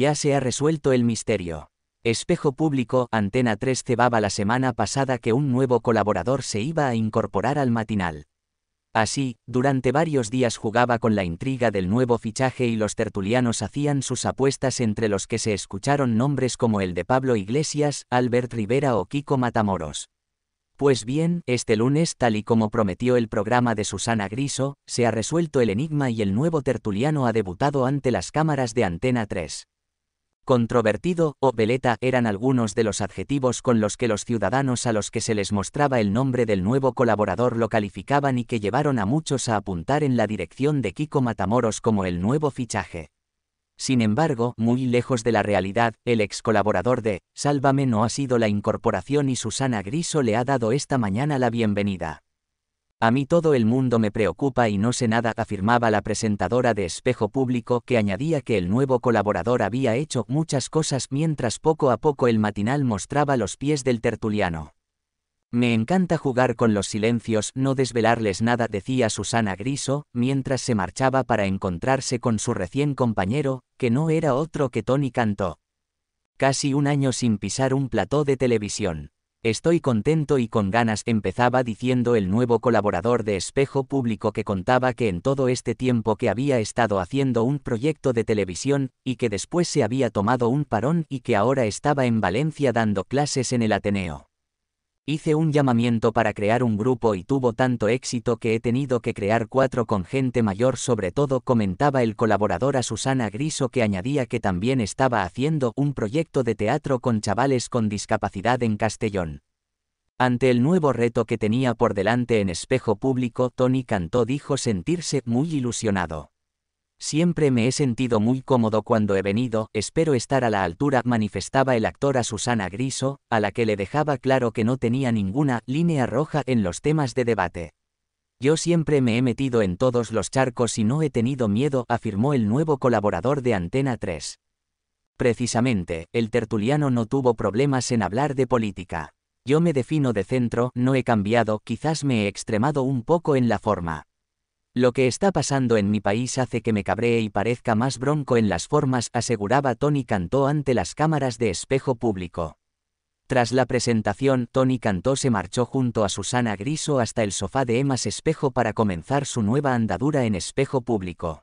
Ya se ha resuelto el misterio. Espejo Público, Antena 3 cebaba la semana pasada que un nuevo colaborador se iba a incorporar al matinal. Así, durante varios días jugaba con la intriga del nuevo fichaje y los tertulianos hacían sus apuestas entre los que se escucharon nombres como el de Pablo Iglesias, Albert Rivera o Kiko Matamoros. Pues bien, este lunes, tal y como prometió el programa de Susana Griso, se ha resuelto el enigma y el nuevo tertuliano ha debutado ante las cámaras de Antena 3. Controvertido o veleta eran algunos de los adjetivos con los que los ciudadanos a los que se les mostraba el nombre del nuevo colaborador lo calificaban y que llevaron a muchos a apuntar en la dirección de Kiko Matamoros como el nuevo fichaje. Sin embargo, muy lejos de la realidad, el ex colaborador de Sálvame no ha sido la incorporación y Susana Griso le ha dado esta mañana la bienvenida. A mí todo el mundo me preocupa y no sé nada, afirmaba la presentadora de Espejo Público, que añadía que el nuevo colaborador había hecho muchas cosas mientras poco a poco el matinal mostraba los pies del tertuliano. Me encanta jugar con los silencios, no desvelarles nada, decía Susana Griso, mientras se marchaba para encontrarse con su recién compañero, que no era otro que Tony Cantó. Casi un año sin pisar un plató de televisión. Estoy contento y con ganas empezaba diciendo el nuevo colaborador de Espejo Público que contaba que en todo este tiempo que había estado haciendo un proyecto de televisión, y que después se había tomado un parón y que ahora estaba en Valencia dando clases en el Ateneo. Hice un llamamiento para crear un grupo y tuvo tanto éxito que he tenido que crear cuatro con gente mayor sobre todo comentaba el colaborador a Susana Griso que añadía que también estaba haciendo un proyecto de teatro con chavales con discapacidad en Castellón. Ante el nuevo reto que tenía por delante en espejo público, Tony Cantó dijo sentirse muy ilusionado. Siempre me he sentido muy cómodo cuando he venido, espero estar a la altura, manifestaba el actor a Susana Griso, a la que le dejaba claro que no tenía ninguna línea roja en los temas de debate. Yo siempre me he metido en todos los charcos y no he tenido miedo, afirmó el nuevo colaborador de Antena 3. Precisamente, el tertuliano no tuvo problemas en hablar de política. Yo me defino de centro, no he cambiado, quizás me he extremado un poco en la forma. Lo que está pasando en mi país hace que me cabree y parezca más bronco en las formas, aseguraba Tony Cantó ante las cámaras de espejo público. Tras la presentación, Tony Cantó se marchó junto a Susana Griso hasta el sofá de Emas Espejo para comenzar su nueva andadura en espejo público.